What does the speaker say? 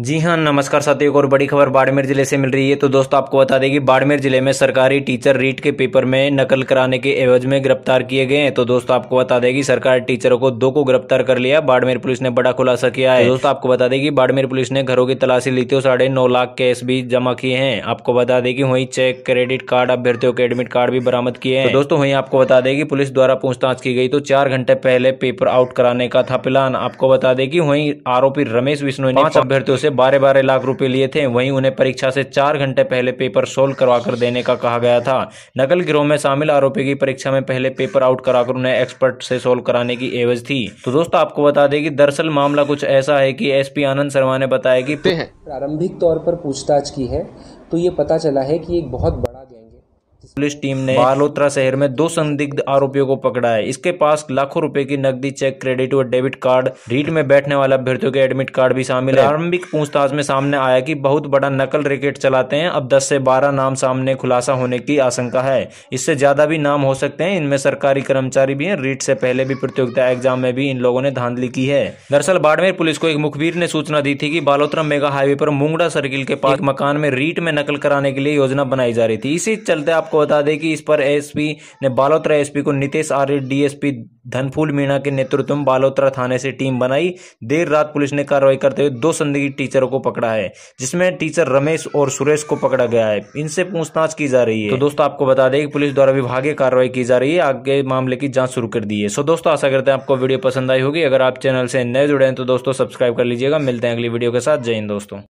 जी हाँ नमस्कार साथियों एक और बड़ी खबर बाड़मेर जिले से मिल रही है तो दोस्तों आपको बता दें कि बाड़मेर जिले में सरकारी टीचर रीट के पेपर में नकल कराने के एवज में गिरफ्तार किए गए हैं तो दोस्तों आपको बता दें कि सरकारी टीचरों को दो को गिरफ्तार कर लिया बाड़मेर पुलिस ने बड़ा खुलासा किया है तो दोस्तों आपको बता दें कि बाड़मेर पुलिस ने घरों की तलाशी ली थी साढ़े नौ लाख कैश भी जमा किए हैं आपको बता दें कि वही चेक क्रेडिट कार्ड अभ्यर्थियों के एडमिट कार्ड भी बरामद किए हैं तो दोस्तों वही आपको बता दें कि पुलिस द्वारा पूछताछ की गई तो चार घंटे पहले पेपर आउट कराने का था प्लान आपको बता दें कि वही आरोपी रमेश विष्णु ने पांच अभ्यर्थियों से बारह बारह लाख रुपए लिए थे वहीं उन्हें परीक्षा से चार घंटे पहले पेपर सोल्व करवाकर कर देने का कहा गया था नकल गिरोह में शामिल आरोपी की परीक्षा में पहले पेपर आउट कराकर उन्हें एक्सपर्ट से सोल्व कराने की एवज थी तो दोस्तों आपको बता दें कि दरअसल मामला कुछ ऐसा है कि एस आनंद शर्मा ने बताया कि प्रारंभिक तौर पर पूछताछ की है तो ये पता चला है की एक बहुत बड़ा पुलिस टीम ने बालोत्रा शहर में दो संदिग्ध आरोपियों को पकड़ा है इसके पास लाखों रुपए की नकदी चेक क्रेडिट व डेबिट कार्ड रीट में बैठने वाले अभ्यर्थियों के एडमिट कार्ड भी शामिल है आरंभिक पूछताछ में सामने आया की बहुत बड़ा नकल रेकेट चलाते हैं अब दस से बारह नाम सामने खुलासा होने की आशंका है इससे ज्यादा भी नाम हो सकते हैं इनमें सरकारी कर्मचारी भी है रीट से पहले भी प्रतियोगिता एग्जाम में भी इन लोगों ने धांधली की है दरअसल बाड़मेर पुलिस को एक मुखबिर ने सूचना दी थी की बालोत्रा मेगा हाईवे पर मुंगड़ा सर्किल के पास मकान में रीट में नकल कराने के लिए योजना बनाई जा रही थी इसी चलते आपको आपको बता दें कि इस पर एएसपी ने बालोतरा एसपी को नितेश आर्य डीएसपी धनफूल मीणा के नेतृत्व में बालोतरा थाने से टीम बनाई देर रात पुलिस ने कार्रवाई करते हुए दो संदिग्ध टीचरों को पकड़ा है जिसमें टीचर रमेश और सुरेश को पकड़ा गया है इनसे पूछताछ की जा रही है तो दोस्तों आपको बता दें कि पुलिस द्वारा विभागीय कार्रवाई की जा रही है आगे मामले की जांच शुरू कर दी है सो दोस्तों आशा करते हैं आपको वीडियो पसंद आई होगी अगर आप चैनल से नए जुड़े हैं तो दोस्तों सब्सक्राइब कर लीजिएगा मिलते हैं अगली वीडियो के साथ जय हिंद दोस्तों